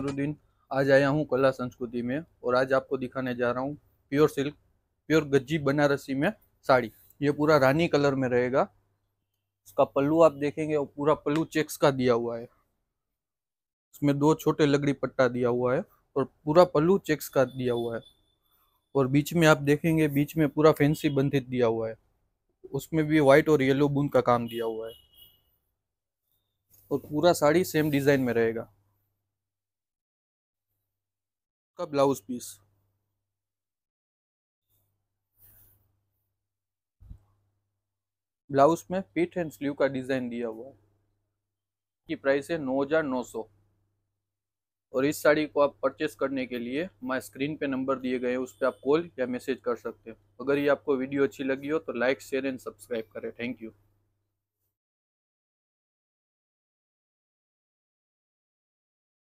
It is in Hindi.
नूरुद्दीन आज आया हूँ कला संस्कृति में और आज आपको दिखाने जा रहा हूँ pure silk pure gajji Banarasi में साड़ी ये पूरा रानी कलर में रहेगा इसका पल्लू आप देखेंगे और पूरा पल्लू चेक्स का दिया हुआ है इसमें दो छोटे लकड़ी पट्टा दिया हुआ है और पूरा पल्लू चेक्स का दिया हुआ है और बीच में आप देखेंगे बीच में पूरा फैंसी बंधित दिया हुआ है उसमें भी व्हाइट और येलो बूंद का काम दिया हुआ है और पूरा साड़ी सेम डिज़ाइन में रहेगा का ब्लाउज पीस ब्लाउज में फिट एंड स्लीव का डिज़ाइन दिया हुआ है की प्राइस है नौ हज़ार नौ सौ और इस साड़ी को आप परचेस करने के लिए मैं स्क्रीन पे नंबर दिए गए हैं उस पर आप कॉल या मैसेज कर सकते हैं अगर ये आपको वीडियो अच्छी लगी हो तो लाइक शेयर एंड सब्सक्राइब करें थैंक यू